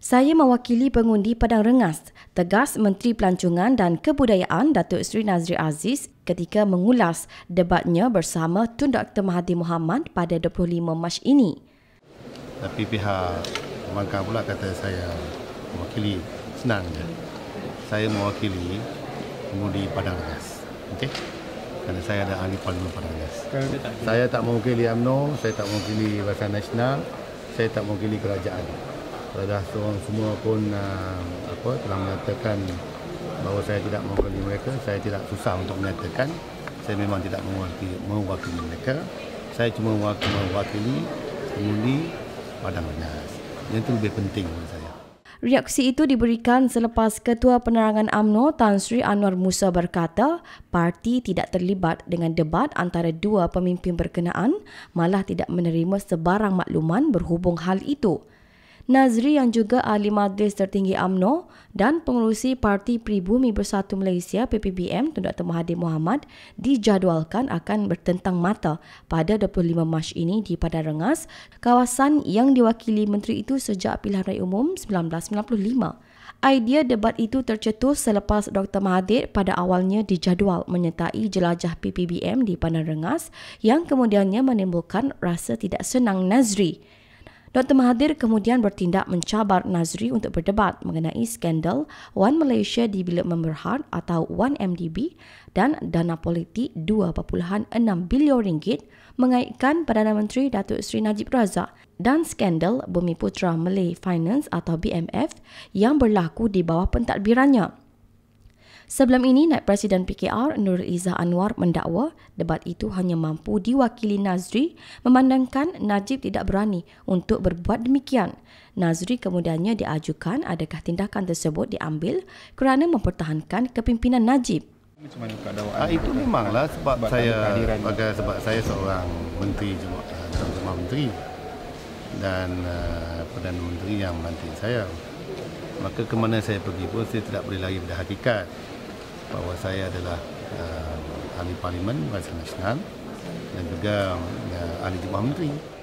Saya mewakili pengundi Padang Rengas, tegas Menteri Pelancongan dan Kebudayaan Datuk Seri Nazri Aziz ketika mengulas debatnya bersama Tun Dr. Mahathir Mohamad pada 25 Mac ini. Tapi pihak pemangkang pula kata saya mewakili senang je. Saya mewakili pengundi Padang Rengas. Okey? Kerana saya ada ahli parlimen Padang Rengas. Saya tak mewakili AMNO, saya tak mewakili Barisan Nasional, saya tak mewakili kerajaan uh, seorang semua pun uh, apa telah menyatakan bahawa saya tidak mewakili mereka saya tidak susah untuk menyatakan saya memang tidak mewakili, mewakili mereka saya cuma mewakili, mewakili pengundi Padang Benas yang itu lebih penting bagi saya Reaksi itu diberikan selepas Ketua Penerangan AMNO Tan Sri Anwar Musa berkata parti tidak terlibat dengan debat antara dua pemimpin berkenaan malah tidak menerima sebarang makluman berhubung hal itu. Nazri yang juga ahli majlis tertinggi AMNO dan pengurusi Parti Pribumi Bersatu Malaysia PPBM Tun Dr. Mahathir Mohamad dijadualkan akan bertentang mata pada 25 Mac ini di Padang Rengas, kawasan yang diwakili menteri itu sejak pilihan raya umum 1995. Idea debat itu tercetus selepas Dr. Mahathir pada awalnya dijadual menyertai jelajah PPBM di Pandan Rengas yang kemudiannya menimbulkan rasa tidak senang Nazri Dr. Mahathir kemudian bertindak mencabar Nazri untuk berdebat mengenai skandal One Malaysia di Bilik atau 1MDB dan dana politik 2.6 bilion ringgit mengaitkan Perdana Menteri Datuk Seri Najib Razak dan skandal Bumi Putra Malay Finance atau BMF yang berlaku di bawah pentadbirannya. Sebelum ini, Naib Presiden PKR Nur Izzah Anwar mendakwa debat itu hanya mampu diwakili Nazri memandangkan Najib tidak berani untuk berbuat demikian. Nazri kemudiannya diajukan adakah tindakan tersebut diambil kerana mempertahankan kepimpinan Najib. Ah, itu memanglah sebab, sebab saya ada sebab saya seorang menteri dalam ah, semua menteri dan uh, Perdana Menteri yang menteri saya. Maka ke mana saya pergi pun saya tidak boleh lagi pada hakikat bahawa saya adalah uh, ahli parlimen Malaysia Nasional dan juga uh, ahli Jumlah Menteri.